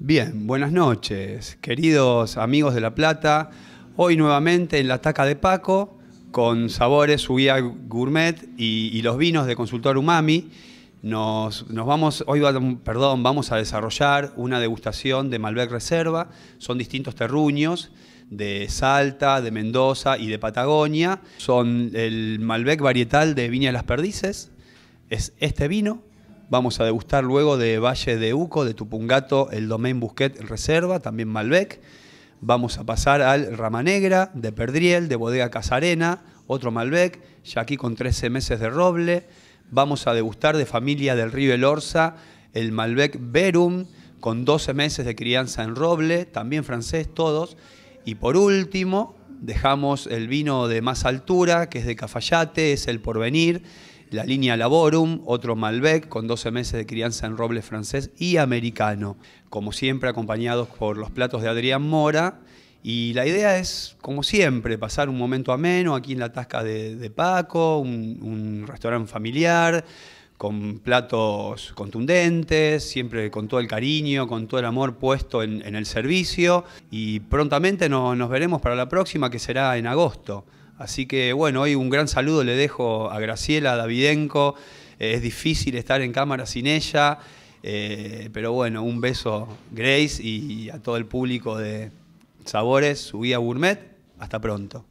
Bien, buenas noches, queridos amigos de La Plata. Hoy nuevamente en la Taca de Paco, con Sabores, su gourmet y, los vinos de Consultor Umami. Nos, nos vamos, hoy perdón, vamos a desarrollar una degustación de Malbec Reserva. Son distintos terruños de Salta, de Mendoza y de Patagonia. Son el Malbec varietal de Viña de las Perdices. Es este vino, Vamos a degustar luego de Valle de Uco, de Tupungato, el Domain Busquet Reserva, también Malbec. Vamos a pasar al Rama Negra, de Perdriel, de Bodega Casarena, otro Malbec, ya aquí con 13 meses de roble. Vamos a degustar de Familia del Río El Orza, el Malbec Verum, con 12 meses de crianza en roble, también francés todos. Y por último, dejamos el vino de más altura, que es de Cafayate, es el Porvenir, la línea Laborum, otro Malbec con 12 meses de crianza en roble francés y americano, como siempre acompañados por los platos de Adrián Mora. Y la idea es, como siempre, pasar un momento ameno aquí en la Tasca de, Paco, un, restaurante familiar, con platos contundentes, siempre con todo el cariño, con todo el amor puesto en, el servicio. Y prontamente nos veremos para la próxima, que será en agosto. Así que bueno, hoy un gran saludo le dejo a Graciela a Davidenko. Eh, es difícil estar en cámara sin ella, eh, pero bueno, un beso Grace y a todo el público de Sabores, guía Gourmet. Hasta pronto.